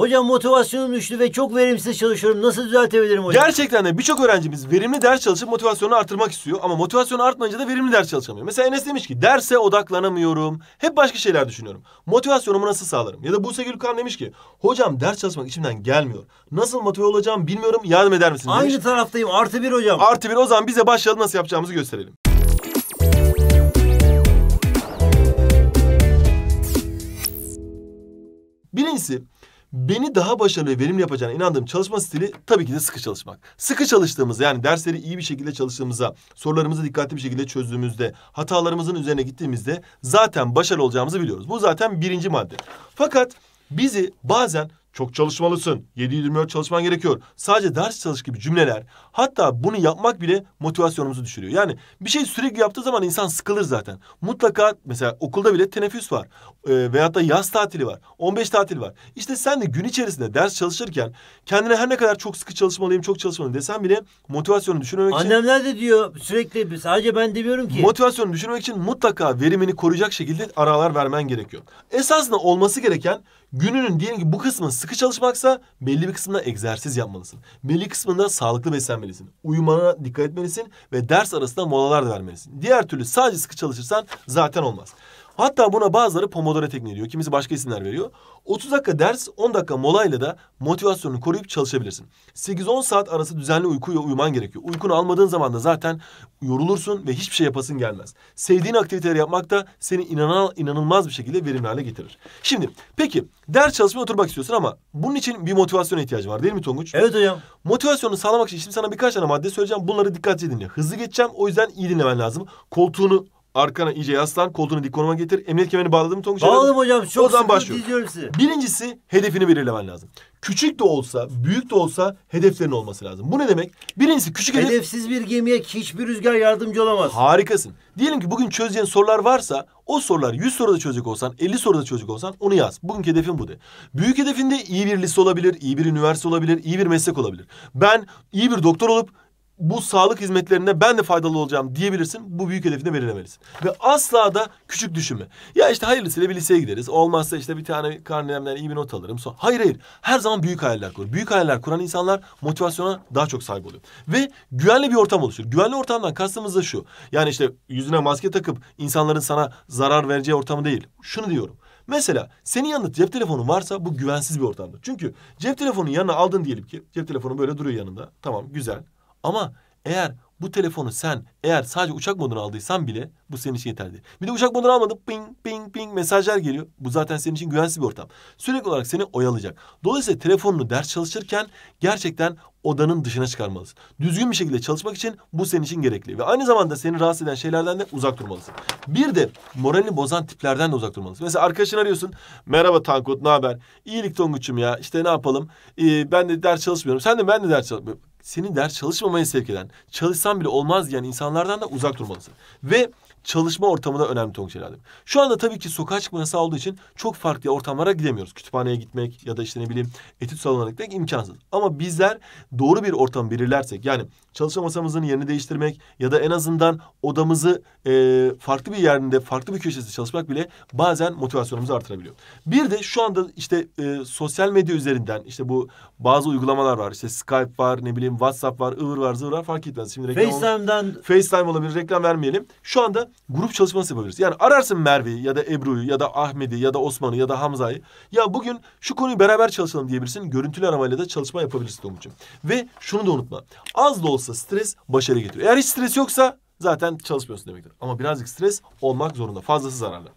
Hocam motivasyonum düştü ve çok verimsiz çalışıyorum. Nasıl düzeltebilirim hocam? Gerçekten de birçok öğrencimiz verimli ders çalışıp motivasyonunu artırmak istiyor. Ama motivasyonu artmayınca da verimli ders çalışamıyor. Mesela Enes demiş ki derse odaklanamıyorum. Hep başka şeyler düşünüyorum. Motivasyonumu nasıl sağlarım? Ya da Buse Gülkan demiş ki hocam ders çalışmak içimden gelmiyor. Nasıl motive olacağım bilmiyorum. Yardım eder misiniz? Aynı demiş. taraftayım. Artı bir hocam. Artı bir o zaman bize başlayalım nasıl yapacağımızı gösterelim. Birincisi beni daha başarılı ve verimli yapacağına inandığım çalışma stili tabii ki de sıkı çalışmak. Sıkı çalıştığımız yani dersleri iyi bir şekilde çalıştığımızda, sorularımızı dikkatli bir şekilde çözdüğümüzde, hatalarımızın üzerine gittiğimizde zaten başarılı olacağımızı biliyoruz. Bu zaten birinci madde. Fakat bizi bazen çok çalışmalısın. 7-24 çalışman gerekiyor. Sadece ders çalış gibi cümleler. Hatta bunu yapmak bile motivasyonumuzu düşürüyor. Yani bir şey sürekli yaptığı zaman insan sıkılır zaten. Mutlaka mesela okulda bile teneffüs var. E, veyahut da yaz tatili var. 15 tatil var. İşte sen de gün içerisinde ders çalışırken kendine her ne kadar çok sıkı çalışmalıyım, çok çalışmalıyım desen bile motivasyonu düşürmemek için... Annemler de diyor sürekli sadece ben demiyorum ki. Motivasyonu düşürmek için mutlaka verimini koruyacak şekilde aralar vermen gerekiyor. Esasında olması gereken Gününün diyelim ki bu kısmı sıkı çalışmaksa belli bir kısmında egzersiz yapmalısın. Belli kısmında sağlıklı beslenmelisin. Uyumana dikkat etmelisin ve ders arasında molalar da vermelisin. Diğer türlü sadece sıkı çalışırsan zaten olmaz. Hatta buna bazıları Pomodoro tekniği diyor. Kimisi başka isimler veriyor. 30 dakika ders, 10 dakika molayla da motivasyonunu koruyup çalışabilirsin. 8-10 saat arası düzenli uykuya uyuman gerekiyor. Uykunu almadığın zaman da zaten yorulursun ve hiçbir şey yapasın gelmez. Sevdiğin aktiviteleri yapmak da seni inanan, inanılmaz bir şekilde verimli hale getirir. Şimdi peki ders çalışmaya oturmak istiyorsun ama bunun için bir motivasyona ihtiyacın var değil mi Tonguç? Evet hocam. Motivasyonu sağlamak için şimdi sana birkaç tane madde söyleyeceğim. Bunları dikkatli dinle. Hızlı geçeceğim o yüzden iyi dinlemen lazım. Koltuğunu Arkana iyice yaslan. Koltuğunu dik konuma getir. Emniyet kemerini bağladın mı Tonguç? Bağladım hocam. Çok o zaman başlıyoruz. izliyorum Birincisi hedefini belirlemen lazım. Küçük de olsa, büyük de olsa hedeflerin olması lazım. Bu ne demek? Birincisi küçük hedef... Hedefsiz bir gemiye hiçbir rüzgar yardımcı olamaz. Harikasın. Diyelim ki bugün çözeceğin sorular varsa o sorular 100 soruda çözecek olsan, 50 soruda çözecek olsan onu yaz. Bugünkü hedefin bu de. Büyük hedefinde iyi bir lise olabilir, iyi bir üniversite olabilir, iyi bir meslek olabilir. Ben iyi bir doktor olup bu sağlık hizmetlerine ben de faydalı olacağım diyebilirsin. Bu büyük hedefini belirlemelisin. Ve asla da küçük düşünme. Ya işte hayırlısıyla bir liseye gideriz. Olmazsa işte bir tane karnemden iyi bir not alırım. So hayır hayır. Her zaman büyük hayaller kur. Büyük hayaller kuran insanlar motivasyona daha çok sahip oluyor. Ve güvenli bir ortam oluşur. Güvenli ortamdan kastımız da şu. Yani işte yüzüne maske takıp insanların sana zarar vereceği ortamı değil. Şunu diyorum. Mesela senin yanında cep telefonun varsa bu güvensiz bir ortamdır. Çünkü cep telefonun yanına aldın diyelim ki cep telefonu böyle duruyor yanında. Tamam güzel. Ama eğer bu telefonu sen eğer sadece uçak modunu aldıysan bile bu senin için yeterli. Bir de uçak modunu almadın ping ping ping mesajlar geliyor. Bu zaten senin için güvensiz bir ortam. Sürekli olarak seni oyalayacak. Dolayısıyla telefonunu ders çalışırken gerçekten odanın dışına çıkarmalısın. Düzgün bir şekilde çalışmak için bu senin için gerekli. Ve aynı zamanda seni rahatsız eden şeylerden de uzak durmalısın. Bir de moralini bozan tiplerden de uzak durmalısın. Mesela arkadaşını arıyorsun. Merhaba Tankut ne haber? İyilik Tonguç'um ya işte ne yapalım? Ee, ben de ders çalışmıyorum. Sen de ben de ders çalışmıyorum seni ders çalışmamaya sevk eden, çalışsan bile olmaz diyen insanlardan da uzak durmalısın. Ve çalışma ortamı da önemli Tonguç Eladim. Şu anda tabii ki sokağa çıkma yasağı olduğu için çok farklı ortamlara gidemiyoruz. Kütüphaneye gitmek ya da işte ne bileyim etüt salonuna gitmek imkansız. Ama bizler doğru bir ortam belirlersek yani çalışma masamızın yerini değiştirmek ya da en azından odamızı e, farklı bir yerinde farklı bir köşesinde çalışmak bile bazen motivasyonumuzu artırabiliyor. Bir de şu anda işte e, sosyal medya üzerinden işte bu bazı uygulamalar var. İşte Skype var ne bileyim WhatsApp var, ıvır var, zıvır var fark etmez. Şimdi reklam FaceTime'dan... Ol... FaceTime olabilir, reklam vermeyelim. Şu anda grup çalışması yapabiliriz. Yani ararsın Merve'yi ya da Ebru'yu ya da Ahmet'i ya da Osman'ı ya da Hamza'yı. Ya bugün şu konuyu beraber çalışalım diyebilirsin. Görüntülü aramayla da çalışma yapabilirsin Tomucuğum. Ve şunu da unutma. Az da olsa stres başarı getiriyor. Eğer hiç stres yoksa zaten çalışmıyorsun demektir. Ama birazcık stres olmak zorunda. Fazlası zararlı.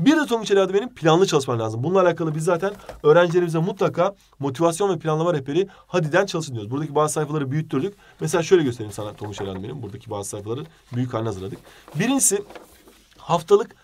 Bir de sonuç elde benim planlı çalışman lazım. Bununla alakalı biz zaten öğrencilerimize mutlaka motivasyon ve planlama rehberi Hadi'den çalışın diyoruz. Buradaki bazı sayfaları büyüttürdük. Mesela şöyle göstereyim sana Tomuş Erdem'in buradaki bazı sayfaları büyük haline hazırladık. Birincisi haftalık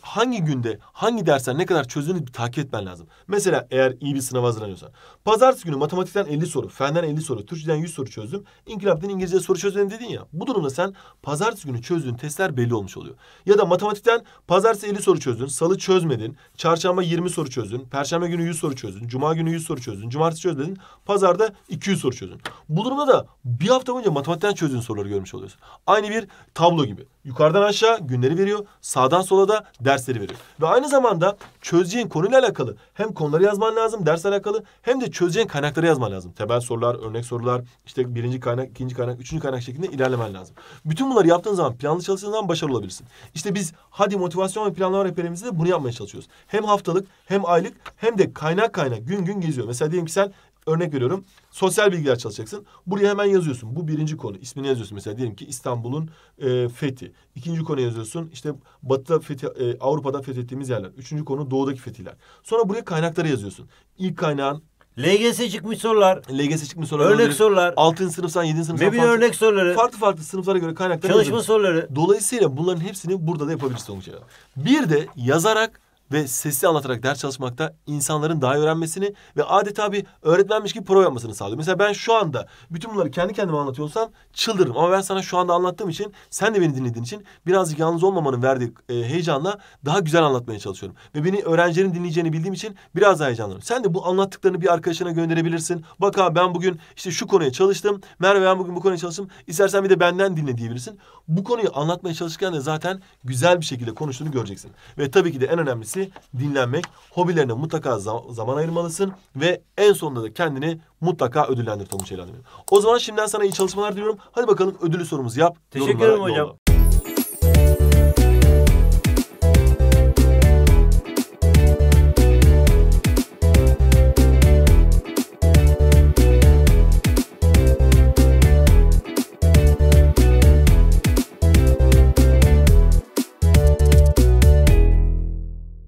hangi günde hangi dersler ne kadar çözdüğünü takip etmen lazım. Mesela eğer iyi bir sınava hazırlanıyorsan. Pazartesi günü matematikten 50 soru, fenden 50 soru, Türkçeden 100 soru çözdüm. İnkılaptan İngilizce soru çözdüm dedin ya. Bu durumda sen pazartesi günü çözdüğün testler belli olmuş oluyor. Ya da matematikten pazartesi 50 soru çözdün, salı çözmedin, çarşamba 20 soru çözdün, perşembe günü 100 soru çözdün, cuma günü 100 soru çözdün, cumartesi çözmedin, pazarda 200 soru çözdün. Bu durumda da bir hafta boyunca matematikten çözdüğün soruları görmüş oluyorsun. Aynı bir tablo gibi. Yukarıdan aşağı günleri veriyor, sağdan sola da dersleri veriyor. Ve aynı zamanda çözeceğin konuyla alakalı hem konuları yazman lazım dersle alakalı hem de çözeceğin kaynakları yazman lazım. Temel sorular, örnek sorular, işte birinci kaynak, ikinci kaynak, üçüncü kaynak şeklinde ilerlemen lazım. Bütün bunları yaptığın zaman, planlı çalıştığın zaman başarılı olabilirsin. İşte biz hadi motivasyon ve planlama rehberimizde bunu yapmaya çalışıyoruz. Hem haftalık, hem aylık, hem de kaynak kaynak gün gün geziyor. Mesela diyelim ki sen Örnek veriyorum sosyal bilgiler çalışacaksın. Buraya hemen yazıyorsun. Bu birinci konu. İsmini yazıyorsun. Mesela diyelim ki İstanbul'un e, fethi. İkinci konu yazıyorsun. İşte Batı'da fethi, e, Avrupa'da fethettiğimiz yerler. Üçüncü konu Doğu'daki fetihler. Sonra buraya kaynakları yazıyorsun. İlk kaynağın LGS çıkmış sorular. LGS çıkmış sorular. Örnek olabilir. sorular. Altın sınıftan 7. sınıftan. Mebin farklı, örnek soruları. Farklı farklı sınıflara göre kaynakları. Çalışma yazıyorsun. soruları. Dolayısıyla bunların hepsini burada da yapabilirsin sonuçta. Bir de yazarak ve sesli anlatarak ders çalışmakta insanların daha iyi öğrenmesini ve adeta bir öğretmenmiş gibi prova yapmasını sağlıyor. Mesela ben şu anda bütün bunları kendi kendime anlatıyorsam çıldırırım. Ama ben sana şu anda anlattığım için sen de beni dinlediğin için birazcık yalnız olmamanın verdiği e, heyecanla daha güzel anlatmaya çalışıyorum. Ve beni öğrencilerin dinleyeceğini bildiğim için biraz daha heyecanlanıyorum. Sen de bu anlattıklarını bir arkadaşına gönderebilirsin. Bak abi ben bugün işte şu konuya çalıştım. Merve ben bugün bu konuya çalıştım. İstersen bir de benden dinle diyebilirsin. Bu konuyu anlatmaya çalışırken de zaten güzel bir şekilde konuştuğunu göreceksin. Ve tabii ki de en önemlisi önemlisi dinlenmek. Hobilerine mutlaka zaman ayırmalısın ve en sonunda da kendini mutlaka ödüllendir Tonguç Eylül O zaman şimdiden sana iyi çalışmalar diliyorum. Hadi bakalım ödülü sorumuzu yap. Teşekkür ederim hocam. Yolla.